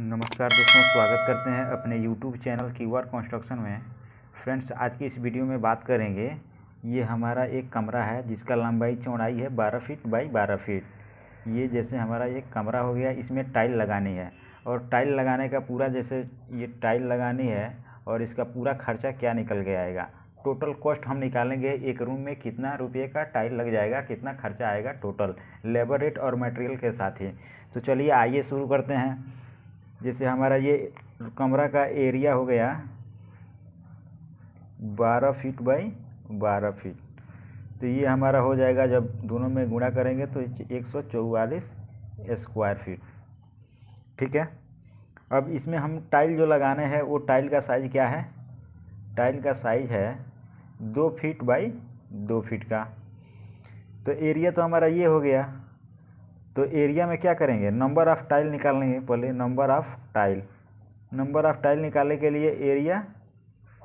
नमस्कार दोस्तों स्वागत करते हैं अपने YouTube चैनल की कीवर कंस्ट्रक्शन में फ्रेंड्स आज की इस वीडियो में बात करेंगे ये हमारा एक कमरा है जिसका लंबाई चौड़ाई है 12 फीट बाई 12 फीट ये जैसे हमारा एक कमरा हो गया इसमें टाइल लगानी है और टाइल लगाने का पूरा जैसे ये टाइल लगानी है और इसका पूरा खर्चा क्या निकल के आएगा टोटल कॉस्ट हम निकालेंगे एक रूम में कितना रुपये का टाइल लग जाएगा कितना खर्चा आएगा टोटल लेबर रेट और मटेरियल के साथ ही तो चलिए आइए शुरू करते हैं जैसे हमारा ये कमरा का एरिया हो गया बारह फीट बाई बारह फीट तो ये हमारा हो जाएगा जब दोनों में गुणा करेंगे तो एक सौ चौवालीस स्क्वायर फीट ठीक है अब इसमें हम टाइल जो लगाने हैं वो टाइल का साइज़ क्या है टाइल का साइज़ है दो फीट बाई दो फीट का तो एरिया तो हमारा ये हो गया तो एरिया में क्या करेंगे नंबर ऑफ़ टाइल निकालेंगे पहले number of tile number of tile निकालने के लिए एरिया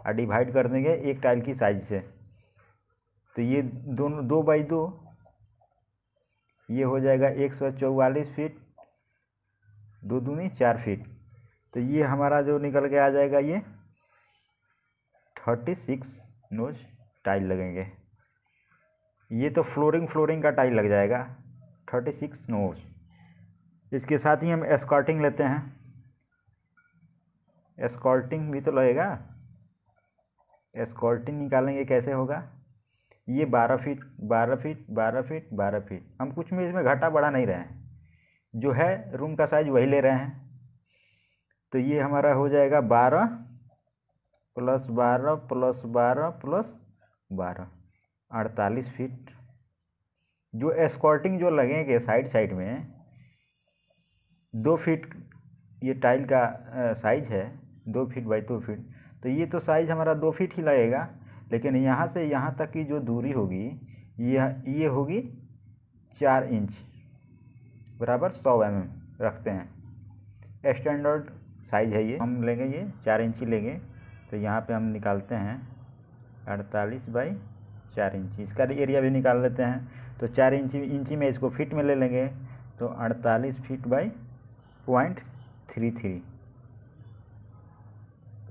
और डिवाइड कर देंगे एक टाइल की साइज से तो ये दोनों दो बाई दो ये हो जाएगा एक सौ चौवालीस फीट दो दूनी चार फीट तो ये हमारा जो निकल के आ जाएगा ये थर्टी सिक्स नोज टाइल लगेंगे ये तो फ्लोरिंग फ्लोरिंग का टाइल लग जाएगा थर्टी सिक्स नोट्स इसके साथ ही हम एस्कॉर्टिंग लेते हैं एस्कॉर्टिंग भी तो लगेगा एस्कॉर्टिंग निकालेंगे कैसे होगा ये बारह फीट बारह फीट बारह फीट बारह फीट हम कुछ में इसमें घाटा बढ़ा नहीं रहे हैं जो है रूम का साइज वही ले रहे हैं तो ये हमारा हो जाएगा बारह प्लस बारह प्लस बारह प्लस बारह अड़तालीस फीट जो एस्कॉर्टिंग जो लगेंगे साइड साइड में दो फीट ये टाइल का साइज है दो फीट बाई दो फीट तो ये तो साइज हमारा दो फीट ही लगेगा लेकिन यहाँ से यहाँ तक की जो दूरी होगी यह ये होगी चार इंच बराबर सौ एम mm रखते हैं स्टैंडर्ड साइज है ये हम लेंगे ये चार इंच ही लेंगे तो यहाँ पे हम निकालते हैं अड़तालीस बाई चार इंच इसका एरिया भी निकाल लेते हैं तो चार इंची इंची में इसको फिट में ले लेंगे तो अड़तालीस feet by point three three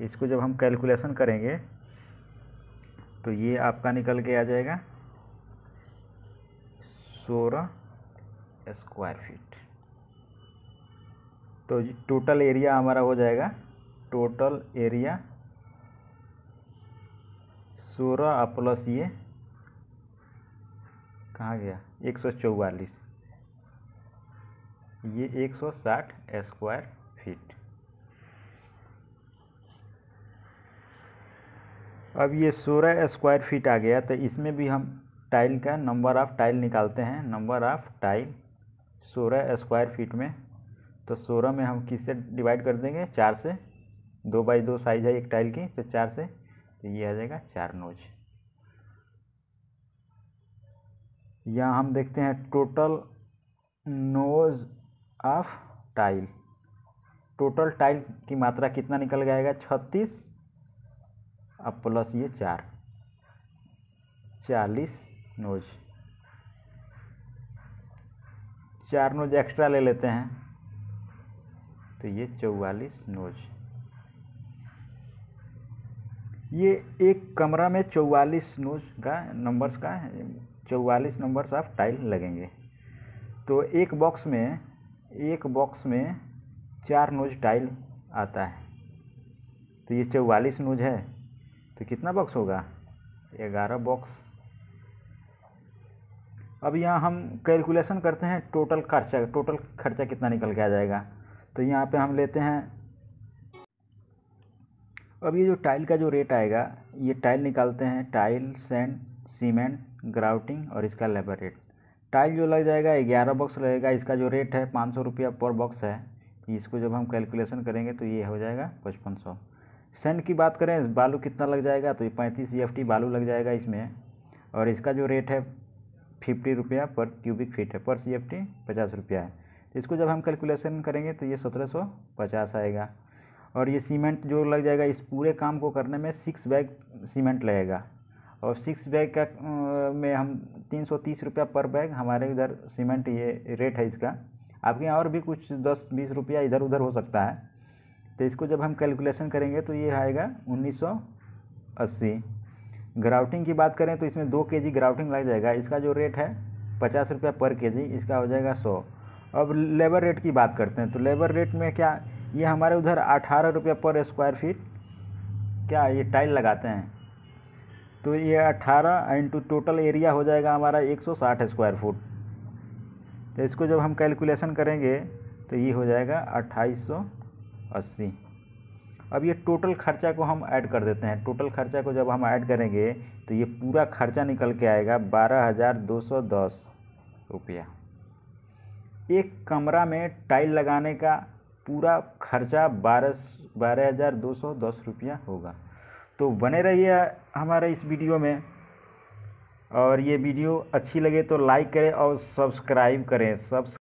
इसको जब हम कैलकुलेशन करेंगे तो ये आपका निकल के आ जाएगा सोलह स्क्वायर फीट तो टोटल एरिया हमारा हो जाएगा टोटल एरिया सोलह प्लस ये कहाँ गया एक सौ चौवालीस ये एक सौ साठ स्क्वायर फीट अब ये सोलह स्क्वायर फीट आ गया तो इसमें भी हम टाइल का नंबर ऑफ़ टाइल निकालते हैं नंबर ऑफ़ टाइल सोलह स्क्वायर फीट में तो सोलह में हम किससे डिवाइड कर देंगे चार से दो बाई दो साइज है एक टाइल की तो चार से तो ये आ जाएगा चार नोज या हम देखते हैं total nos of tile total tile की मात्रा कितना निकल जाएगा छत्तीस अब प्लस ये चार चालीस नोज चार नोज एक्स्ट्रा ले लेते हैं तो ये चौवालीस नोज ये एक कमरा में चौवालीस नोज का नंबर्स का चौवालीस नंबर्स ऑफ टाइल लगेंगे तो एक बॉक्स में एक बॉक्स में चार नोज टाइल आता है तो ये चौवालीस नोज है तो कितना बॉक्स होगा ग्यारह बॉक्स अब यहाँ हम कैलकुलेशन करते हैं टोटल खर्चा टोटल खर्चा कितना निकल के आ जाएगा तो यहाँ पे हम लेते हैं अब ये जो टाइल का जो रेट आएगा ये टाइल निकालते हैं टाइल सेंड सीमेंट ग्राउटिंग और इसका लेबर रेट टाइल जो लग जाएगा ग्यारह बॉक्स लगेगा इसका जो रेट है पाँच सौ रुपया पर बॉक्स है इसको जब हम कैलकुलेशन करेंगे तो ये हो जाएगा पचपन सौ सेंट की बात करें बालू कितना लग जाएगा तो ये पैंतीस ई e बालू लग जाएगा इसमें और इसका जो रेट है फिफ्टी रुपया पर क्यूबिक फीट है पर सी एफ टी पचास रुपया है इसको जब हम कैलकुलेशन करेंगे तो ये सत्रह सौ पचास आएगा और ये सीमेंट जो लग जाएगा इस पूरे काम को करने में सिक्स बैग सीमेंट लगेगा और सिक्स बैग का में हम तीन सौ तीस रुपया पर बैग हमारे इधर सीमेंट ये रेट है इसका आपके यहाँ और भी कुछ दस बीस रुपया इधर उधर हो सकता है तो इसको जब हम कैलकुलेशन करेंगे तो ये आएगा उन्नीस सौ अस्सी ग्राउटिंग की बात करें तो इसमें दो के जी ग्राउटिंग लग जाएगा इसका जो रेट है पचास रुपया पर के जी इसका हो जाएगा सौ अब लेबर रेट की बात करते हैं तो लेबर रेट में क्या ये हमारे उधर अठारह रुपया पर स्क्वायर फीट क्या ये टाइल लगाते हैं तो ये 18 इंटू टोटल एरिया हो जाएगा हमारा 160 स्क्वायर फुट तो इसको जब हम कैलकुलेशन करेंगे तो ये हो जाएगा 2880 अब ये टोटल खर्चा को हम ऐड कर देते हैं टोटल खर्चा को जब हम ऐड करेंगे तो ये पूरा खर्चा निकल के आएगा बारह हज़ार दो सौ दस रुपया एक कमरा में टाइल लगाने का पूरा खर्चा बारह बारह हज़ार दो सौ दस रुपया होगा तो बने रहिए हमारे इस वीडियो में और ये वीडियो अच्छी लगे तो लाइक करें और सब्सक्राइब करें सब्स